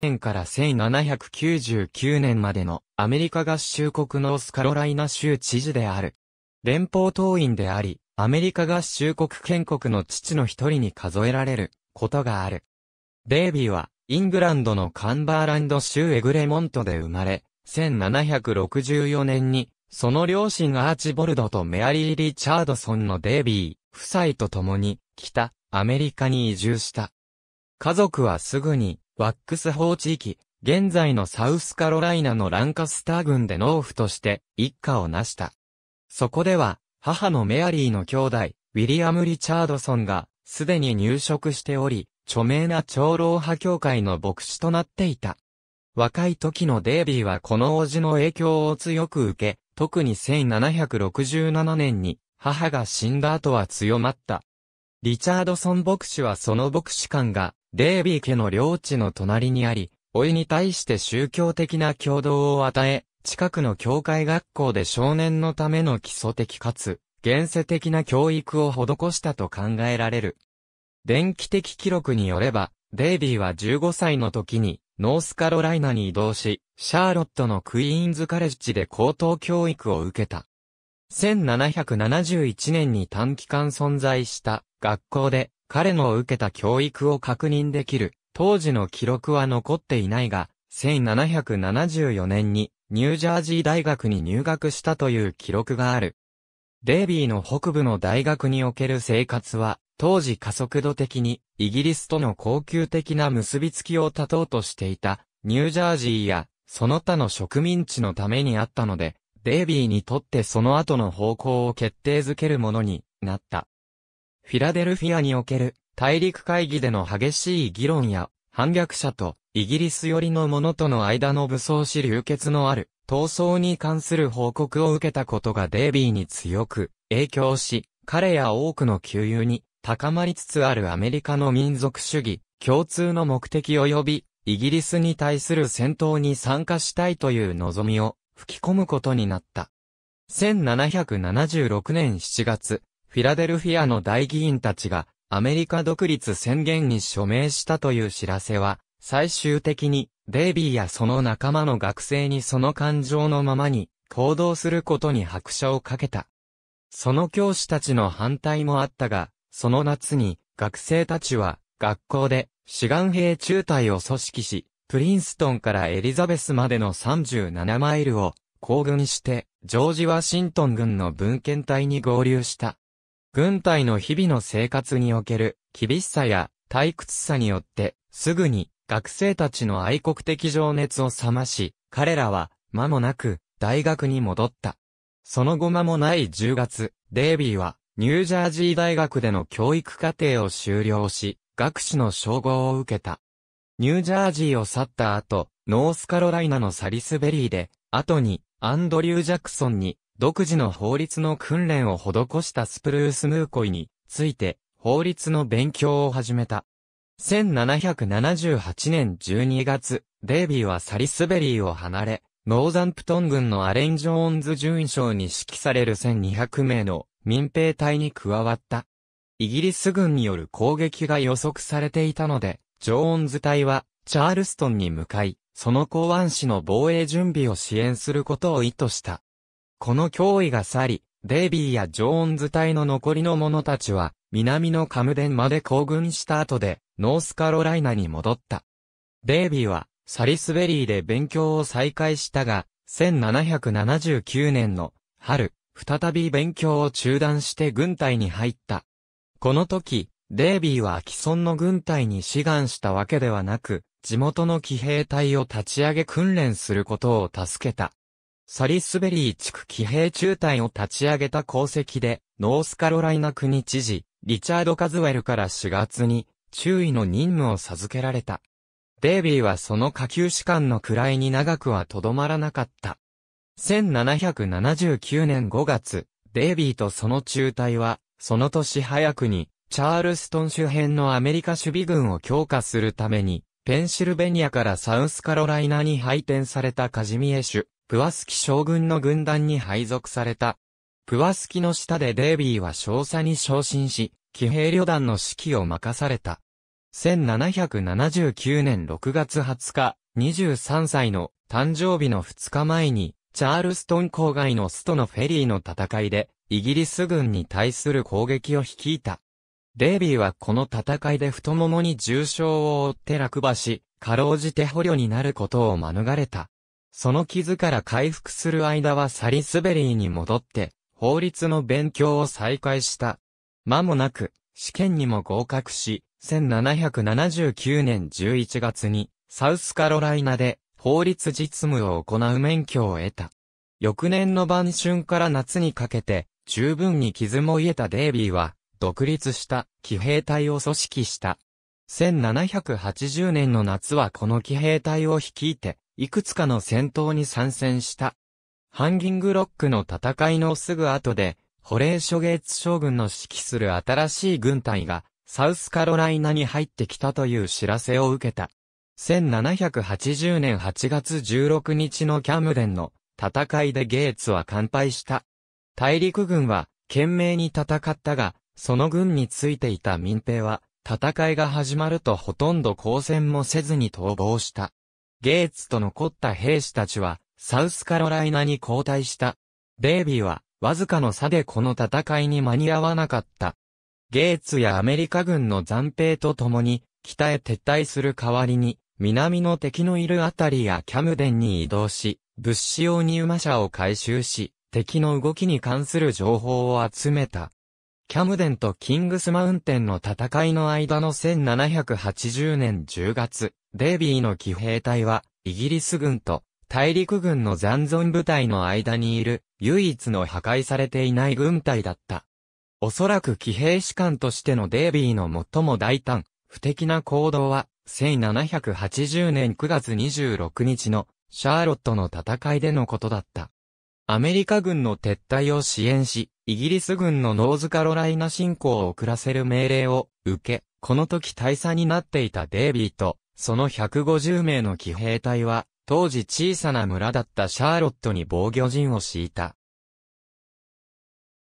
年から1799年までのアメリカ合衆国ノースカロライナ州知事である。連邦党員であり、アメリカ合衆国建国の父の一人に数えられることがある。デイビーは、イングランドのカンバーランド州エグレモントで生まれ、1764年に、その両親アーチボルドとメアリー・リチャードソンのデイビー、夫妻と共に、北、アメリカに移住した。家族はすぐに、ワックス法地域、現在のサウスカロライナのランカスター郡で農夫として一家を成した。そこでは、母のメアリーの兄弟、ウィリアム・リチャードソンが、すでに入植しており、著名な長老派教会の牧師となっていた。若い時のデイビーはこの叔父の影響を強く受け、特に1767年に母が死んだ後は強まった。リチャードソン牧師はその牧師官がレービー家の領地の隣にあり、老いに対して宗教的な共同を与え、近くの教会学校で少年のための基礎的かつ、現世的な教育を施したと考えられる。電気的記録によれば、デイビーは15歳の時に、ノースカロライナに移動し、シャーロットのクイーンズカレッジで高等教育を受けた。1771年に短期間存在した学校で彼の受けた教育を確認できる、当時の記録は残っていないが、1774年にニュージャージー大学に入学したという記録がある。デイビーの北部の大学における生活は、当時加速度的にイギリスとの恒久的な結びつきを立とうとしていたニュージャージーやその他の植民地のためにあったので、デイビーにとってその後の方向を決定づけるものになった。フィラデルフィアにおける大陸会議での激しい議論や反逆者とイギリス寄りの者との間の武装し流血のある闘争に関する報告を受けたことがデイビーに強く影響し、彼や多くの旧友に高まりつつあるアメリカの民族主義、共通の目的及びイギリスに対する戦闘に参加したいという望みを吹き込むことになった。1776年7月、フィラデルフィアの大議員たちがアメリカ独立宣言に署名したという知らせは、最終的にデイビーやその仲間の学生にその感情のままに行動することに拍車をかけた。その教師たちの反対もあったが、その夏に学生たちは学校で志願兵中隊を組織し、プリンストンからエリザベスまでの37マイルを行軍して、ジョージ・ワシントン軍の文献隊に合流した。軍隊の日々の生活における厳しさや退屈さによって、すぐに学生たちの愛国的情熱を冷まし、彼らは間もなく大学に戻った。その後間もない10月、デイビーはニュージャージー大学での教育課程を修了し、学士の称号を受けた。ニュージャージーを去った後、ノースカロライナのサリスベリーで、後にアンドリュー・ジャクソンに独自の法律の訓練を施したスプルース・ムーコイについて法律の勉強を始めた。1778年12月、デイビーはサリスベリーを離れ、ノーザンプトン軍のアレン・ジョーンズ位賞に指揮される1200名の民兵隊に加わった。イギリス軍による攻撃が予測されていたので、ジョーンズ隊はチャールストンに向かい、その港湾市の防衛準備を支援することを意図した。この脅威が去り、デイビーやジョーンズ隊の残りの者たちは、南のカムデンまで行軍した後で、ノースカロライナに戻った。デイビーは、サリスベリーで勉強を再開したが、1779年の春、再び勉強を中断して軍隊に入った。この時、デイビーは既存の軍隊に志願したわけではなく、地元の騎兵隊を立ち上げ訓練することを助けた。サリスベリー地区騎兵中隊を立ち上げた功績で、ノースカロライナ国知事、リチャード・カズウェルから4月に、注意の任務を授けられた。デイビーはその下級士官の位に長くはとどまらなかった。1779年5月、デイビーとその中隊は、その年早くに、チャールストン周辺のアメリカ守備軍を強化するために、ペンシルベニアからサウスカロライナに配点されたカジミエ州プワスキ将軍の軍団に配属された。プワスキの下でデービーは少佐に昇進し、騎兵旅団の指揮を任された。1779年6月20日、23歳の誕生日の2日前に、チャールストン郊外のストのフェリーの戦いで、イギリス軍に対する攻撃を率いた。デイビーはこの戦いで太ももに重傷を負って落馬し、かろうじて捕虜になることを免れた。その傷から回復する間はサリスベリーに戻って、法律の勉強を再開した。間もなく、試験にも合格し、1779年11月に、サウスカロライナで、法律実務を行う免許を得た。翌年の晩春から夏にかけて、十分に傷も癒えたデイビーは、独立した、騎兵隊を組織した。1780年の夏はこの騎兵隊を率いて、いくつかの戦闘に参戦した。ハンギングロックの戦いのすぐ後で、ホレーショゲーツ将軍の指揮する新しい軍隊が、サウスカロライナに入ってきたという知らせを受けた。1780年8月16日のキャムデンの戦いでゲーツは完敗した。大陸軍は懸命に戦ったが、その軍についていた民兵は戦いが始まるとほとんど交戦もせずに逃亡した。ゲーツと残った兵士たちは、サウスカロライナに交代した。デイビーは、わずかの差でこの戦いに間に合わなかった。ゲーツやアメリカ軍の残兵と共に、北へ撤退する代わりに、南の敵のいるあたりやキャムデンに移動し、物資用に馬車を回収し、敵の動きに関する情報を集めた。キャムデンとキングスマウンテンの戦いの間の1780年10月、デイビーの騎兵隊は、イギリス軍と大陸軍の残存部隊の間にいる唯一の破壊されていない軍隊だった。おそらく騎兵士官としてのデイビーの最も大胆、不敵な行動は、1780年9月26日のシャーロットの戦いでのことだった。アメリカ軍の撤退を支援し、イギリス軍のノーズカロライナ侵攻を遅らせる命令を受け、この時大佐になっていたデイビーとその150名の騎兵隊は、当時小さな村だったシャーロットに防御陣を敷いた。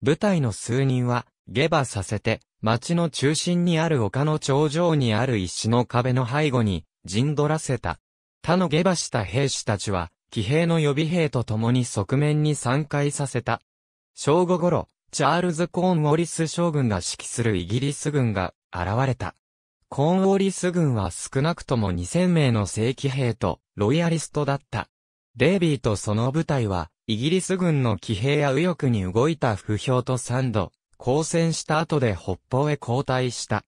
部隊の数人は、下馬させて、町の中心にある丘の頂上にある石の壁の背後に、陣取らせた。他の下馬した兵士たちは、騎兵の予備兵と共に側面に参回させた。正午頃、チャールズ・コーン・ウォリス将軍が指揮するイギリス軍が現れた。コーンウォリス軍は少なくとも2000名の正規兵とロイヤリストだった。デイビーとその部隊は、イギリス軍の騎兵や右翼に動いた不評と3度、交戦した後で北方へ後退した。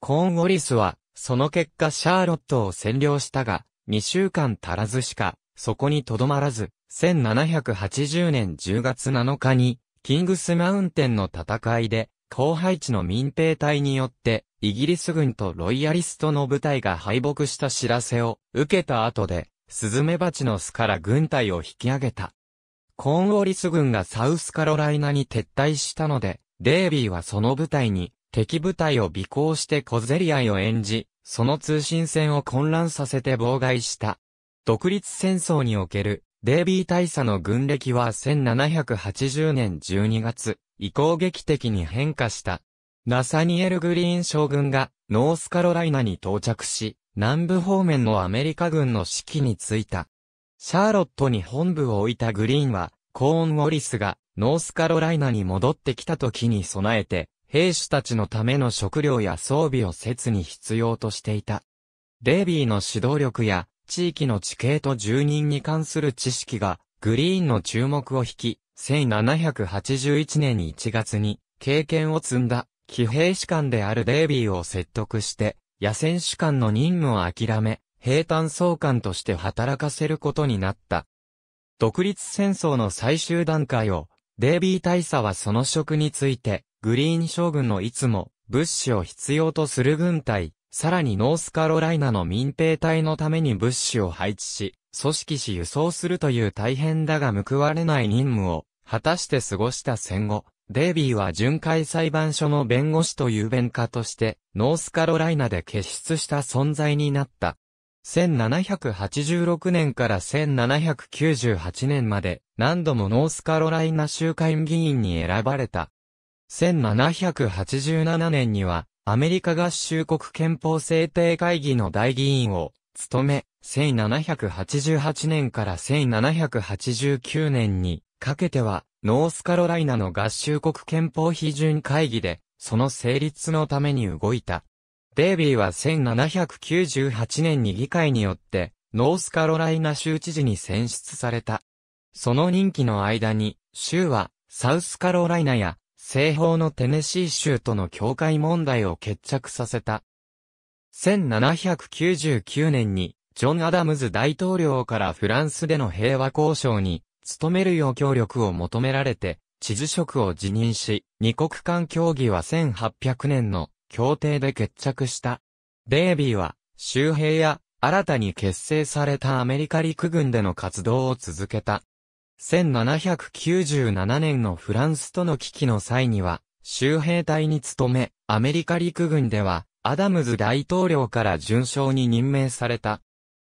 コーンウォリスは、その結果シャーロットを占領したが、2週間足らずしか、そこにとどまらず、1780年10月7日に、キングスマウンテンの戦いで、荒廃地の民兵隊によって、イギリス軍とロイヤリストの部隊が敗北した知らせを受けた後で、スズメバチの巣から軍隊を引き上げた。コーンウォリス軍がサウスカロライナに撤退したので、デイビーはその部隊に敵部隊を尾行して小競り合いを演じ、その通信線を混乱させて妨害した。独立戦争におけるデイビー大佐の軍歴は1780年12月、移行劇的に変化した。ナサニエル・グリーン将軍がノースカロライナに到着し、南部方面のアメリカ軍の指揮に就いた。シャーロットに本部を置いたグリーンは、コーン・ウォリスがノースカロライナに戻ってきた時に備えて、兵士たちのための食料や装備を切に必要としていた。デイビーの指導力や地域の地形と住人に関する知識がグリーンの注目を引き、1781年1月に経験を積んだ騎兵士官であるデイビーを説得して、野戦士官の任務を諦め、兵坦総監として働かせることになった。独立戦争の最終段階を、デイビー大佐はその職について、グリーン将軍のいつも物資を必要とする軍隊、さらにノースカロライナの民兵隊のために物資を配置し、組織し輸送するという大変だが報われない任務を果たして過ごした戦後、デイビーは巡回裁判所の弁護士という弁家として、ノースカロライナで結出した存在になった。1786年から1798年まで何度もノースカロライナ州会議員に選ばれた。1787年にはアメリカ合衆国憲法制定会議の大議員を務め、1788年から1789年にかけては、ノースカロライナの合衆国憲法批准会議で、その成立のために動いた。デイビーは1798年に議会によって、ノースカロライナ州知事に選出された。その任期の間に、州は、サウスカロライナや、西方のテネシー州との境界問題を決着させた。1799年に、ジョン・アダムズ大統領からフランスでの平和交渉に、努めるよう協力を求められて、知事職を辞任し、二国間協議は1800年の協定で決着した。デイビーは、周平や、新たに結成されたアメリカ陸軍での活動を続けた。1797年のフランスとの危機の際には、周兵隊に勤め、アメリカ陸軍では、アダムズ大統領から順将に任命された。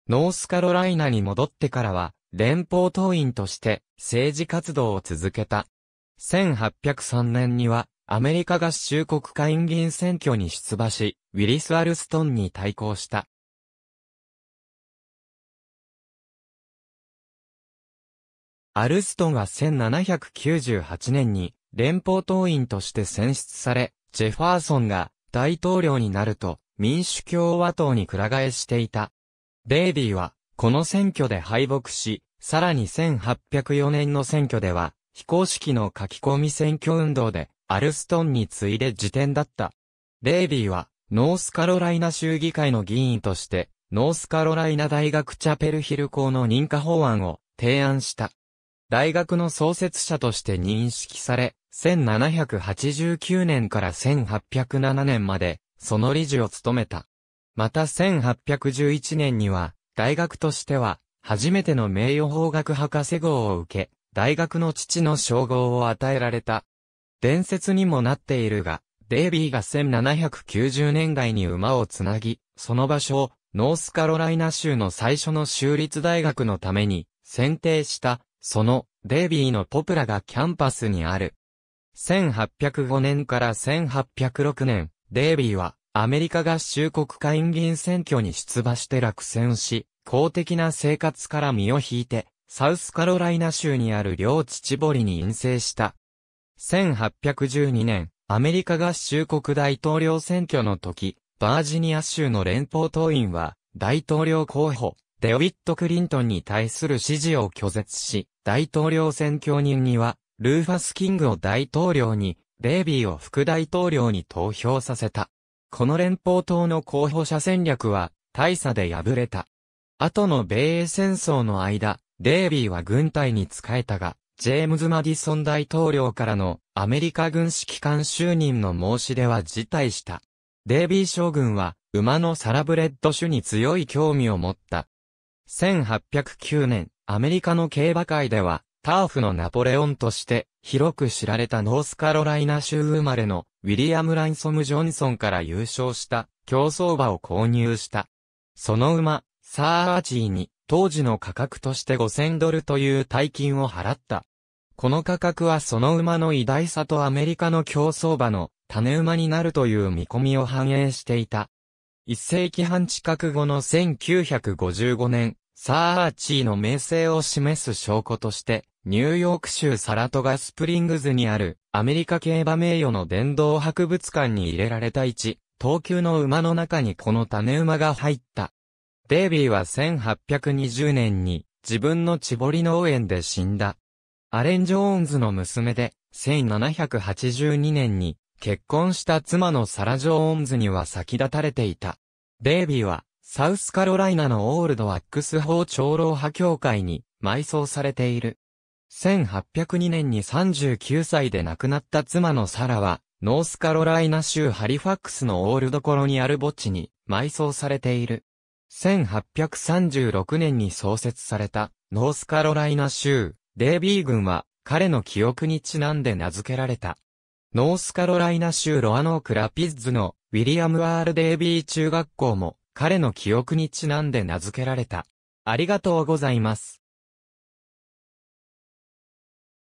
ノースカロライナに戻ってからは、連邦党員として政治活動を続けた。1803年には、アメリカ合衆国会議員選挙に出馬し、ウィリス・アルストンに対抗した。アルストンは1798年に連邦党員として選出され、ジェファーソンが大統領になると民主共和党に倶替えしていた。ベイビーは、この選挙で敗北し、さらに1804年の選挙では、非公式の書き込み選挙運動で、アルストンに次いで辞典だった。ベイビーは、ノースカロライナ州議会の議員として、ノースカロライナ大学チャペルヒル校の認可法案を提案した。大学の創設者として認識され、1789年から1807年まで、その理事を務めた。また1811年には、大学としては、初めての名誉法学博士号を受け、大学の父の称号を与えられた。伝説にもなっているが、デイビーが1790年代に馬をつなぎ、その場所をノースカロライナ州の最初の州立大学のために選定した、そのデイビーのポプラがキャンパスにある。1805年から1806年、デイビーはアメリカ合衆国下院議員選挙に出馬して落選し、公的な生活から身を引いて、サウスカロライナ州にある両父堀に陰性した。1812年、アメリカ合衆国大統領選挙の時、バージニア州の連邦党員は、大統領候補、デオビット・クリントンに対する支持を拒絶し、大統領選挙人には、ルーファス・キングを大統領に、デイビーを副大統領に投票させた。この連邦党の候補者戦略は大差で敗れた。後の米英戦争の間、デービーは軍隊に仕えたが、ジェームズ・マディソン大統領からのアメリカ軍指揮官就任の申し出は辞退した。デービー将軍は馬のサラブレッド種に強い興味を持った。1809年、アメリカの競馬界では、ターフのナポレオンとして広く知られたノースカロライナ州生まれのウィリアム・ランソム・ジョンソンから優勝した競争馬を購入した。その馬、サー・アーチーに当時の価格として5000ドルという大金を払った。この価格はその馬の偉大さとアメリカの競争馬の種馬になるという見込みを反映していた。一世紀半近く後の1955年、サー・アーチーの名声を示す証拠として、ニューヨーク州サラトガスプリングズにあるアメリカ競馬名誉の殿堂博物館に入れられた一、東急の馬の中にこの種馬が入った。デイビーは1820年に自分のチボリ農園で死んだ。アレン・ジョーンズの娘で、1782年に結婚した妻のサラ・ジョーンズには先立たれていた。デイビーは、サウスカロライナのオールドワックス法長老派協会に埋葬されている。1802年に39歳で亡くなった妻のサラは、ノースカロライナ州ハリファックスのオールドコロニアル墓地に埋葬されている。1836年に創設されたノースカロライナ州デービー軍は彼の記憶にちなんで名付けられた。ノースカロライナ州ロアノークラピッズのウィリアム・アール・デービー中学校も彼の記憶にちなんで名付けられた。ありがとうございます。